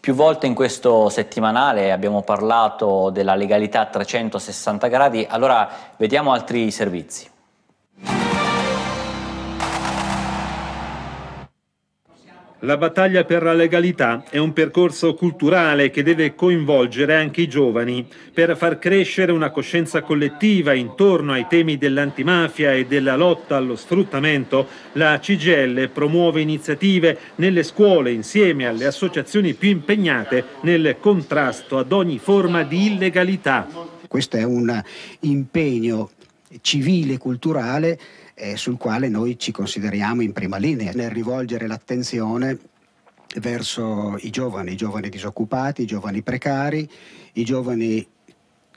Più volte in questo settimanale abbiamo parlato della legalità a 360 gradi, allora vediamo altri servizi. La battaglia per la legalità è un percorso culturale che deve coinvolgere anche i giovani per far crescere una coscienza collettiva intorno ai temi dell'antimafia e della lotta allo sfruttamento. La CGL promuove iniziative nelle scuole insieme alle associazioni più impegnate nel contrasto ad ogni forma di illegalità. Questo è un impegno civile e culturale eh, sul quale noi ci consideriamo in prima linea nel rivolgere l'attenzione verso i giovani, i giovani disoccupati, i giovani precari, i giovani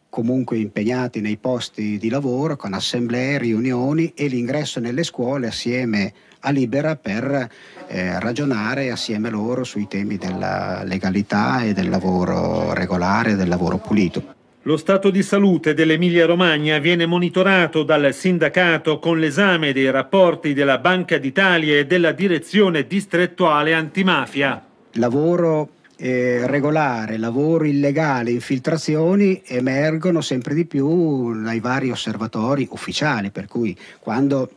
comunque impegnati nei posti di lavoro con assemblee, riunioni e l'ingresso nelle scuole assieme a Libera per eh, ragionare assieme loro sui temi della legalità e del lavoro regolare, del lavoro pulito. Lo stato di salute dell'Emilia Romagna viene monitorato dal sindacato con l'esame dei rapporti della Banca d'Italia e della direzione distrettuale antimafia. Lavoro eh, regolare, lavoro illegale, infiltrazioni emergono sempre di più dai vari osservatori ufficiali, per cui quando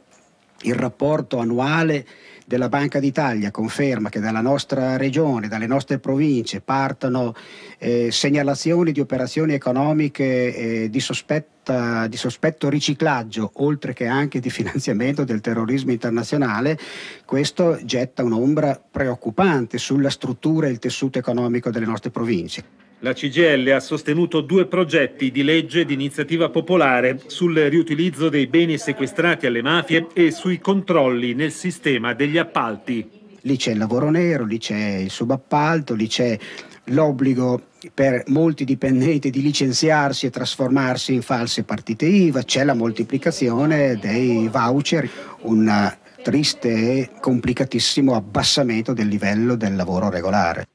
il rapporto annuale della Banca d'Italia conferma che dalla nostra regione, dalle nostre province, partono eh, segnalazioni di operazioni economiche eh, di sospetto sorta di sospetto riciclaggio, oltre che anche di finanziamento del terrorismo internazionale, questo getta un'ombra preoccupante sulla struttura e il tessuto economico delle nostre province. La CGL ha sostenuto due progetti di legge di iniziativa popolare sul riutilizzo dei beni sequestrati alle mafie e sui controlli nel sistema degli appalti lì c'è il lavoro nero, lì c'è il subappalto, lì c'è l'obbligo per molti dipendenti di licenziarsi e trasformarsi in false partite IVA, c'è la moltiplicazione dei voucher, un triste e complicatissimo abbassamento del livello del lavoro regolare.